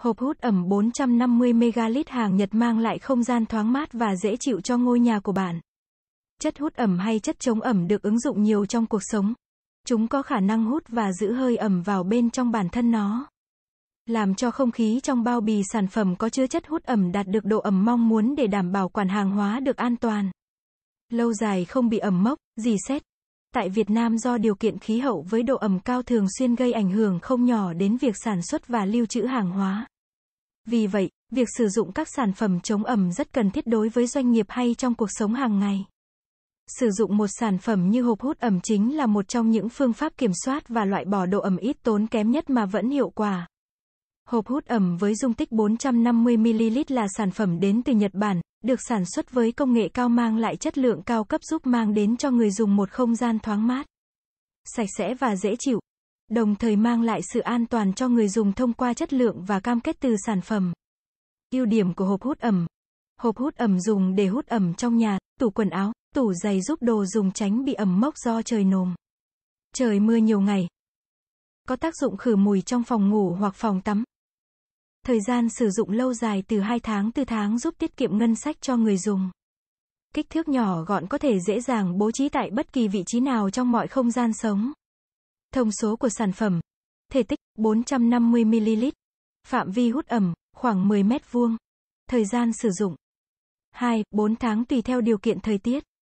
Hộp hút ẩm 450 megalit hàng Nhật mang lại không gian thoáng mát và dễ chịu cho ngôi nhà của bạn. Chất hút ẩm hay chất chống ẩm được ứng dụng nhiều trong cuộc sống. Chúng có khả năng hút và giữ hơi ẩm vào bên trong bản thân nó, làm cho không khí trong bao bì sản phẩm có chứa chất hút ẩm đạt được độ ẩm mong muốn để đảm bảo quản hàng hóa được an toàn. Lâu dài không bị ẩm mốc, dì xét, Tại Việt Nam do điều kiện khí hậu với độ ẩm cao thường xuyên gây ảnh hưởng không nhỏ đến việc sản xuất và lưu trữ hàng hóa. Vì vậy, việc sử dụng các sản phẩm chống ẩm rất cần thiết đối với doanh nghiệp hay trong cuộc sống hàng ngày. Sử dụng một sản phẩm như hộp hút ẩm chính là một trong những phương pháp kiểm soát và loại bỏ độ ẩm ít tốn kém nhất mà vẫn hiệu quả. Hộp hút ẩm với dung tích 450ml là sản phẩm đến từ Nhật Bản, được sản xuất với công nghệ cao mang lại chất lượng cao cấp giúp mang đến cho người dùng một không gian thoáng mát, sạch sẽ và dễ chịu, đồng thời mang lại sự an toàn cho người dùng thông qua chất lượng và cam kết từ sản phẩm. Ưu điểm của hộp hút ẩm Hộp hút ẩm dùng để hút ẩm trong nhà, tủ quần áo, tủ giày giúp đồ dùng tránh bị ẩm mốc do trời nồm. Trời mưa nhiều ngày. Có tác dụng khử mùi trong phòng ngủ hoặc phòng tắm, Thời gian sử dụng lâu dài từ 2 tháng từ tháng giúp tiết kiệm ngân sách cho người dùng. Kích thước nhỏ gọn có thể dễ dàng bố trí tại bất kỳ vị trí nào trong mọi không gian sống. Thông số của sản phẩm. Thể tích 450ml. Phạm vi hút ẩm khoảng 10 mét vuông. Thời gian sử dụng 2, 4 tháng tùy theo điều kiện thời tiết.